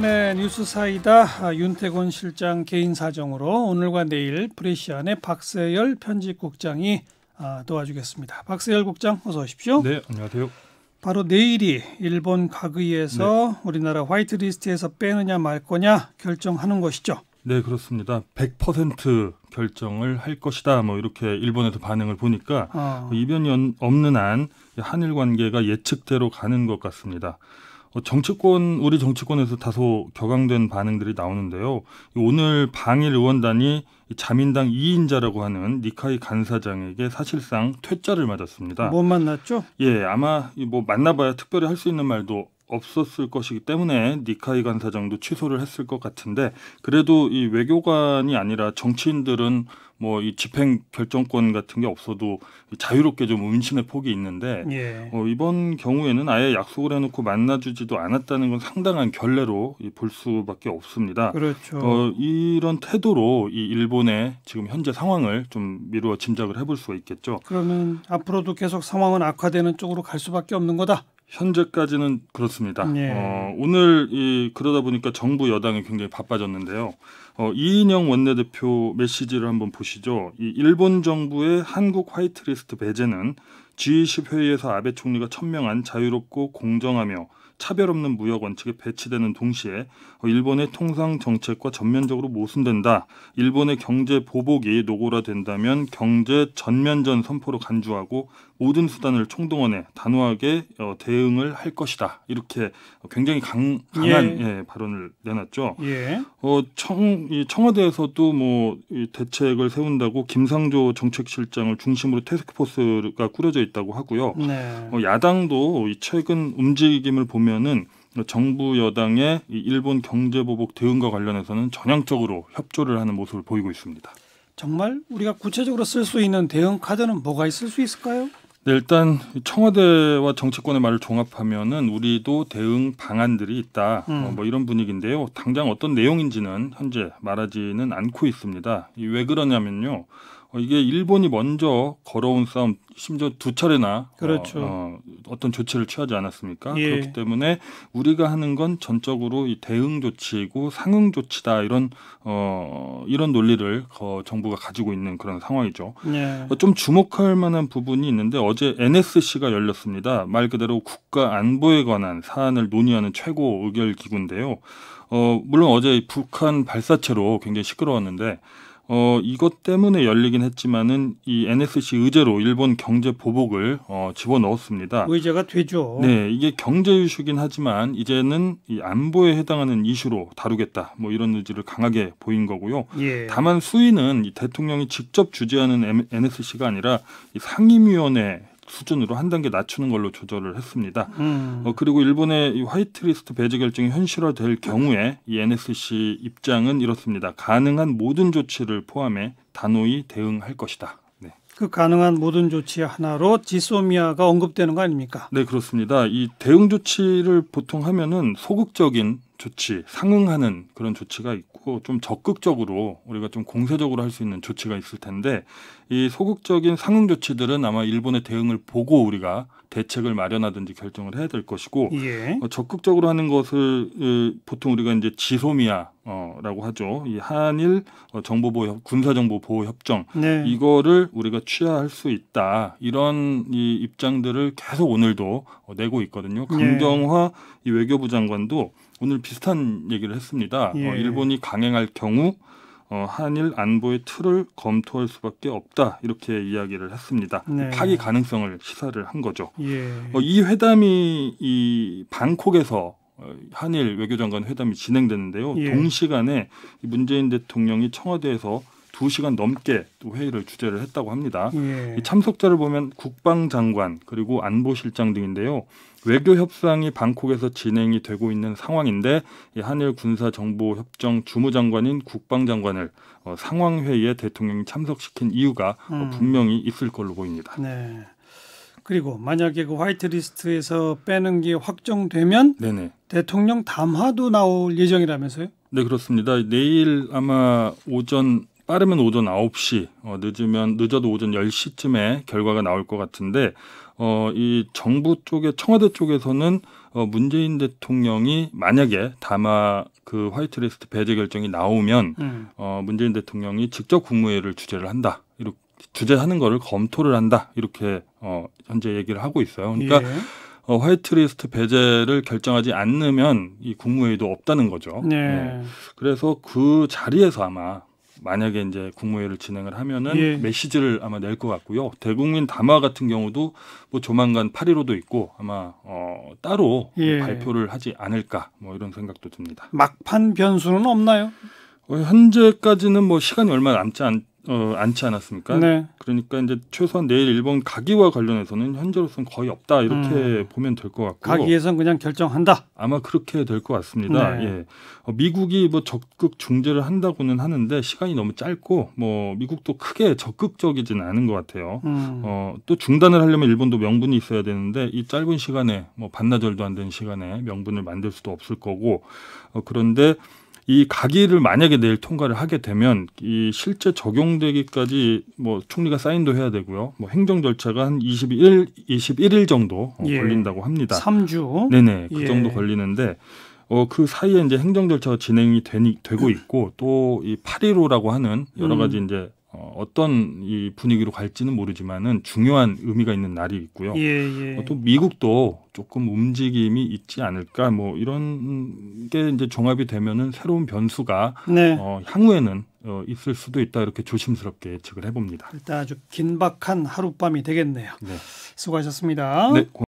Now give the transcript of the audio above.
네, 뉴스 사이다 아, 윤태곤 실장 개인 사정으로 오늘과 내일 프레시안의 박세열 편집국장이 아, 도와주겠습니다. 박세열 국장 어서 오십시오. 네, 안녕하세요. 바로 내일이 일본 가그이에서 네. 우리나라 화이트리스트에서 빼느냐 말 거냐 결정하는 것이죠. 네, 그렇습니다. 100% 결정을 할 것이다. 뭐 이렇게 일본에서 반응을 보니까 어. 이변이 없는 한 한일 관계가 예측대로 가는 것 같습니다. 어, 정치권 우리 정치권에서 다소 격앙된 반응들이 나오는데요. 오늘 방일 의원단이 자민당 2인자라고 하는 니카이 간사장에게 사실상 퇴짜를 맞았습니다. 못 만났죠? 예, 아마 뭐 만나봐야 특별히 할 수 있는 말도 없었을 것이기 때문에 니카이 간사장도 취소를 했을 것 같은데 그래도 이 외교관이 아니라 정치인들은 뭐 이 집행 결정권 같은 게 없어도 자유롭게 좀 운신의 폭이 있는데 예. 어, 이번 경우에는 아예 약속을 해놓고 만나주지도 않았다는 건 상당한 결례로 볼 수밖에 없습니다. 그렇죠. 어, 이런 태도로 이 일본의 지금 현재 상황을 좀 미루어 짐작을 해볼 수가 있겠죠. 그러면 앞으로도 계속 상황은 악화되는 쪽으로 갈 수밖에 없는 거다. 현재까지는 그렇습니다. 예. 어, 오늘 이, 그러다 보니까 정부 여당이 굉장히 바빠졌는데요. 어, 이인영 원내대표 메시지를 한번 보시죠. 이 일본 정부의 한국 화이트리스트 배제는 G20 회의에서 아베 총리가 천명한 자유롭고 공정하며 차별 없는 무역 원칙에 배치되는 동시에 일본의 통상 정책과 전면적으로 모순된다. 일본의 경제 보복이 노골화된다면 경제 전면전 선포로 간주하고 모든 수단을 총동원해 단호하게 어, 대응을 할 것이다. 이렇게 굉장히 강, 한 예. 예, 발언을 내놨죠. 예. 어, 청, 청와대에서도 뭐 대책을 세운다고 김상조 정책실장을 중심으로 테스크포스가 꾸려져 있다고 하고요. 네. 어, 야당도 최근 움직임을 보면은 정부 여당의 일본 경제 보복 대응과 관련해서는 전향적으로 협조를 하는 모습을 보이고 있습니다. 정말 우리가 구체적으로 쓸 수 있는 대응 카드는 뭐가 있을 수 있을까요? 네, 일단 청와대와 정치권의 말을 종합하면은 우리도 대응 방안들이 있다. 어, 음. 어, 뭐 이런 분위기인데요. 당장 어떤 내용인지는 현재 말하지는 않고 있습니다. 왜 그러냐면요. 어, 이게 일본이 먼저 걸어온 싸움 심지어 두 차례나 그렇죠. 어, 어, 떤 조치를 취하지 않았습니까? 예. 그렇기 때문에 우리가 하는 건 전적으로 이 대응 조치고 이 상응 조치다 이런 어, 이런 논리를 어, 정부가 가지고 있는 그런 상황이죠. 예. 어, 좀 주목할 만한 부분이 있는데 어제 NSC가 열렸습니다. 말 그대로 국가 안보에 관한 사안을 논의하는 최고 의결 기구인데요. 어, 물론 어제 북한 발사체로 굉장히 시끄러웠는데 어, 이것 때문에 열리긴 했지만은 이 NSC 의제로 일본 경제 보복을 어, 집어넣었습니다. 의제가 되죠. 네, 이게 경제 이슈긴 하지만 이제는 이 안보에 해당하는 이슈로 다루겠다. 뭐 이런 의지를 강하게 보인 거고요. 예. 다만 수위는 이 대통령이 직접 주재하는 NSC가 아니라 상임위원회 수준으로 한 단계 낮추는 걸로 조절을 했습니다. 음. 어, 그리고 일본의 화이트리스트 배제 결정이 현실화될 경우에 이 NSC 입장은 이렇습니다. 가능한 모든 조치를 포함해 단호히 대응할 것이다. 네. 그 가능한 모든 조치 하나로 지소미아가 언급되는 거 아닙니까? 네, 그렇습니다. 이 대응 조치를 보통 하면은 소극적인 조치, 상응하는 그런 조치가 있고 좀 적극적으로 우리가 좀 공세적으로 할 수 있는 조치가 있을 텐데 이 소극적인 상응 조치들은 아마 일본의 대응을 보고 우리가 대책을 마련하든지 결정을 해야 될 것이고 예. 어, 적극적으로 하는 것을 보통 우리가 이제 지소미아 어, 라고 하죠. 이 한일 어, 정보보호 군사정보보호 협정 네. 이거를 우리가 취하할 수 있다 이런 이 입장들을 계속 오늘도 어, 내고 있거든요. 네. 강경화 예. 이 외교부 장관도 오늘 비슷한 얘기를 했습니다. 어, 예. 어, 일본이 강행할 경우 어, 한일 안보의 틀을 검토할 수밖에 없다 이렇게 이야기를 했습니다. 네. 파기 가능성을 시사를 한 거죠. 예. 어, 이 회담이 이 방콕에서 어, 한일 외교장관 회담이 진행됐는데요. 예. 동시간에 문재인 대통령이 청와대에서 두시간 넘게 또 회의를 주재를 했다고 합니다. 예. 이 참석자를 보면 국방장관 그리고 안보실장 등인데요. 외교 협상이 방콕에서 진행이 되고 있는 상황인데 한일 군사 정보 협정 주무장관인 국방장관을 어, 상황 회의에 대통령이 참석시킨 이유가 어, 음. 어, 분명히 있을 걸로 보입니다. 네. 그리고 만약에 그 화이트리스트에서 빼는 게 확정되면 네네. 대통령 담화도 나올 예정이라면서요? 네 그렇습니다. 내일 아마 오전 빠르면 오전 9시, 어, 늦으면 늦어도 오전 10시쯤에 결과가 나올 것 같은데 어, 이 정부 쪽에 청와대 쪽에서는 어, 문재인 대통령이 만약에 담화 그 화이트리스트 배제 결정이 나오면 음. 어, 문재인 대통령이 직접 국무회의를 주재를 한다. 이렇게 규제하는 거를 검토를 한다 이렇게 어, 현재 얘기를 하고 있어요. 그러니까 예. 어, 화이트리스트 배제를 결정하지 않으면 이 국무회의도 없다는 거죠. 예. 예. 그래서 그 자리에서 아마 만약에 이제 국무회의를 진행을 하면은 예. 메시지를 아마 낼 것 같고요. 대국민 담화 같은 경우도 뭐 조만간 8.15도 있고 아마 어 따로 예. 뭐 발표를 하지 않을까 뭐 이런 생각도 듭니다. 막판 변수는 없나요? 어, 현재까지는 뭐 시간이 얼마 남지 않, 어, 않지 않았습니까? 네. 그러니까 이제 최소한 내일 일본 가기와 관련해서는 현재로서는 거의 없다 이렇게 음. 보면 될 것 같고 가기에선 그냥 결정한다. 아마 그렇게 될 것 같습니다. 네. 예. 어, 미국이 뭐 적극 중재를 한다고는 하는데 시간이 너무 짧고 뭐 미국도 크게 적극적이지는 않은 것 같아요. 음. 어, 또 중단을 하려면 일본도 명분이 있어야 되는데 이 짧은 시간에 뭐 반나절도 안 되는 시간에 명분을 만들 수도 없을 거고 어, 그런데 이 가기를 만약에 내일 통과를 하게 되면 이 실제 적용되기까지 뭐 총리가 사인도 해야 되고요. 뭐 행정 절차가 한 21일 21일 정도 어, 예. 걸린다고 합니다. 3주. 네네. 그 예. 정도 걸리는데 어, 그 사이에 이제 행정 절차가 진행이 되니, 되고 있고 또 이 8.15라고 하는 여러 음. 가지 음. 이제 어, 어떤 이 분위기로 갈지는 모르지만은 중요한 의미가 있는 날이 있고요. 예, 어, 예. 또 미국도 조금 움직임이 있지 않을까 뭐 이런 게 이제 종합이 되면은 새로운 변수가 네. 어, 향후에는 어, 있을 수도 있다 이렇게 조심스럽게 예측을 해봅니다. 일단 아주 긴박한 하룻밤이 되겠네요. 네. 수고하셨습니다. 네.